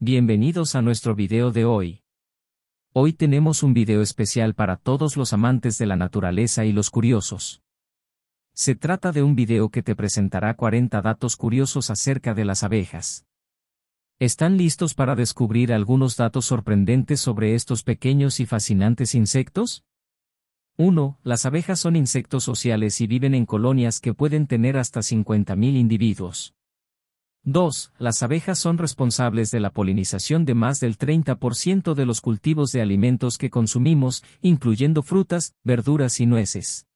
Bienvenidos a nuestro video de hoy. Hoy tenemos un video especial para todos los amantes de la naturaleza y los curiosos. Se trata de un video que te presentará 40 datos curiosos acerca de las abejas. ¿Están listos para descubrir algunos datos sorprendentes sobre estos pequeños y fascinantes insectos? 1. Las abejas son insectos sociales y viven en colonias que pueden tener hasta 50.000 individuos. 2. Las abejas son responsables de la polinización de más del 30% de los cultivos de alimentos que consumimos, incluyendo frutas, verduras y nueces.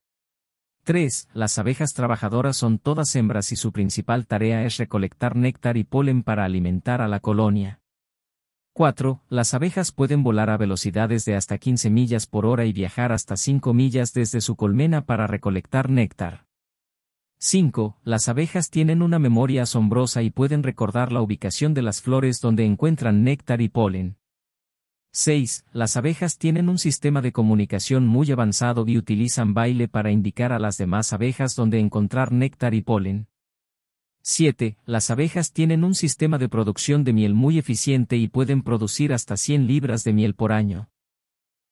3. Las abejas trabajadoras son todas hembras y su principal tarea es recolectar néctar y polen para alimentar a la colonia. 4. Las abejas pueden volar a velocidades de hasta 15 millas por hora y viajar hasta 5 millas desde su colmena para recolectar néctar. 5. Las abejas tienen una memoria asombrosa y pueden recordar la ubicación de las flores donde encuentran néctar y polen. 6. Las abejas tienen un sistema de comunicación muy avanzado y utilizan baile para indicar a las demás abejas dónde encontrar néctar y polen. 7. Las abejas tienen un sistema de producción de miel muy eficiente y pueden producir hasta 100 libras de miel por año.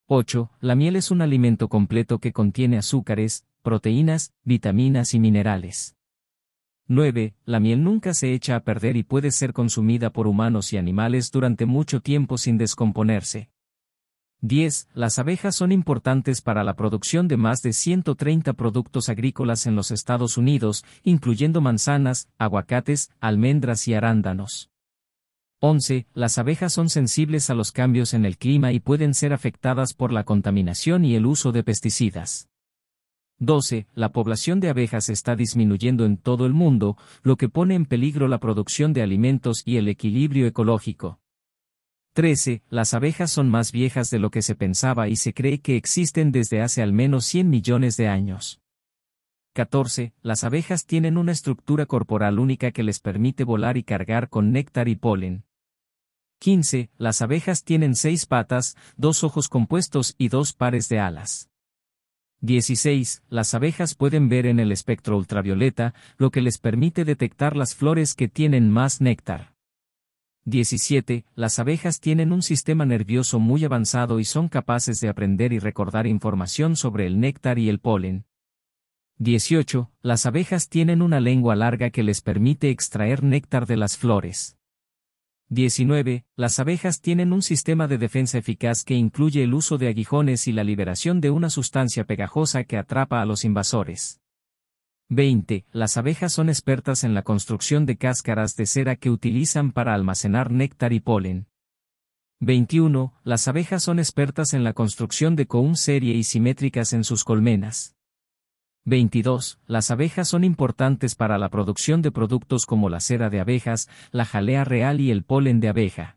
8. La miel es un alimento completo que contiene azúcares, proteínas, vitaminas y minerales. 9. La miel nunca se echa a perder y puede ser consumida por humanos y animales durante mucho tiempo sin descomponerse. 10. Las abejas son importantes para la producción de más de 130 productos agrícolas en los Estados Unidos, incluyendo manzanas, aguacates, almendras y arándanos. 11. Las abejas son sensibles a los cambios en el clima y pueden ser afectadas por la contaminación y el uso de pesticidas. 12. La población de abejas está disminuyendo en todo el mundo, lo que pone en peligro la producción de alimentos y el equilibrio ecológico. 13. Las abejas son más viejas de lo que se pensaba y se cree que existen desde hace al menos 100 millones de años. 14. Las abejas tienen una estructura corporal única que les permite volar y cargar con néctar y polen. 15. Las abejas tienen seis patas, dos ojos compuestos y dos pares de alas. 16. Las abejas pueden ver en el espectro ultravioleta, lo que les permite detectar las flores que tienen más néctar. 17. Las abejas tienen un sistema nervioso muy avanzado y son capaces de aprender y recordar información sobre el néctar y el polen. 18. Las abejas tienen una lengua larga que les permite extraer néctar de las flores. 19. Las abejas tienen un sistema de defensa eficaz que incluye el uso de aguijones y la liberación de una sustancia pegajosa que atrapa a los invasores. 20. Las abejas son expertas en la construcción de cáscaras de cera que utilizan para almacenar néctar y polen. 21. Las abejas son expertas en la construcción de coum serie y simétricas en sus colmenas. 22. Las abejas son importantes para la producción de productos como la cera de abejas, la jalea real y el polen de abeja.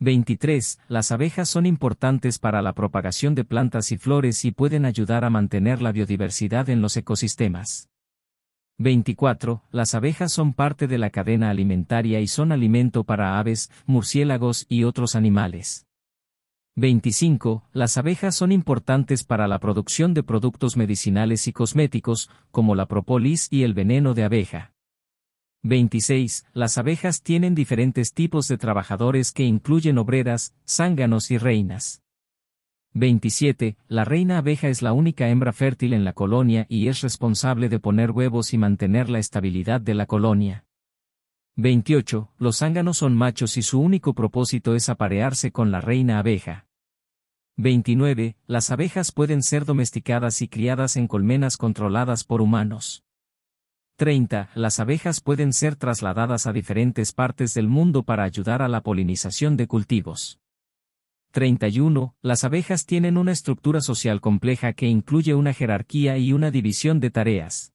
23. Las abejas son importantes para la propagación de plantas y flores y pueden ayudar a mantener la biodiversidad en los ecosistemas. 24. Las abejas son parte de la cadena alimentaria y son alimento para aves, murciélagos y otros animales. 25. Las abejas son importantes para la producción de productos medicinales y cosméticos, como la propolis y el veneno de abeja. 26. Las abejas tienen diferentes tipos de trabajadores que incluyen obreras, zánganos y reinas. 27. La reina abeja es la única hembra fértil en la colonia y es responsable de poner huevos y mantener la estabilidad de la colonia. 28. Los zánganos son machos y su único propósito es aparearse con la reina abeja. 29. Las abejas pueden ser domesticadas y criadas en colmenas controladas por humanos. 30. Las abejas pueden ser trasladadas a diferentes partes del mundo para ayudar a la polinización de cultivos. 31. Las abejas tienen una estructura social compleja que incluye una jerarquía y una división de tareas.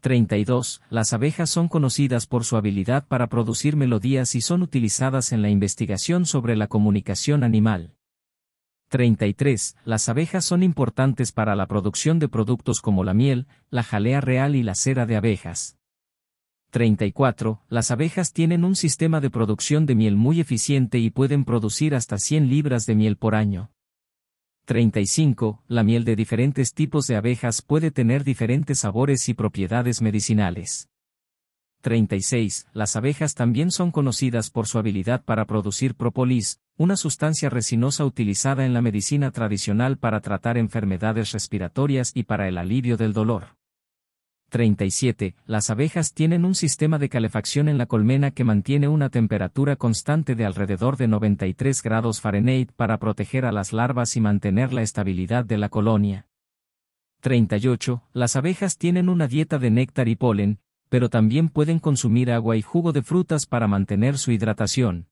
32. Las abejas son conocidas por su habilidad para producir melodías y son utilizadas en la investigación sobre la comunicación animal. 33. Las abejas son importantes para la producción de productos como la miel, la jalea real y la cera de abejas. 34. Las abejas tienen un sistema de producción de miel muy eficiente y pueden producir hasta 100 libras de miel por año. 35. La miel de diferentes tipos de abejas puede tener diferentes sabores y propiedades medicinales. 36. Las abejas también son conocidas por su habilidad para producir propolis, una sustancia resinosa utilizada en la medicina tradicional para tratar enfermedades respiratorias y para el alivio del dolor. 37, las abejas tienen un sistema de calefacción en la colmena que mantiene una temperatura constante de alrededor de 93 grados Fahrenheit para proteger a las larvas y mantener la estabilidad de la colonia. 38, las abejas tienen una dieta de néctar y polen, pero también pueden consumir agua y jugo de frutas para mantener su hidratación.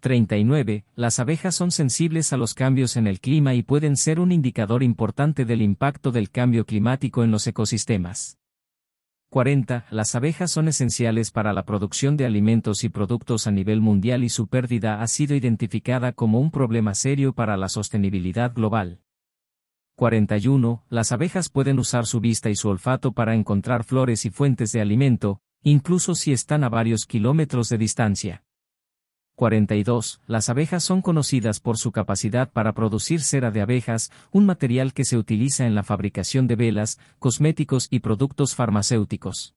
39. Las abejas son sensibles a los cambios en el clima y pueden ser un indicador importante del impacto del cambio climático en los ecosistemas. 40. Las abejas son esenciales para la producción de alimentos y productos a nivel mundial y su pérdida ha sido identificada como un problema serio para la sostenibilidad global. 41. Las abejas pueden usar su vista y su olfato para encontrar flores y fuentes de alimento, incluso si están a varios kilómetros de distancia. 42. Las abejas son conocidas por su capacidad para producir cera de abejas, un material que se utiliza en la fabricación de velas, cosméticos y productos farmacéuticos.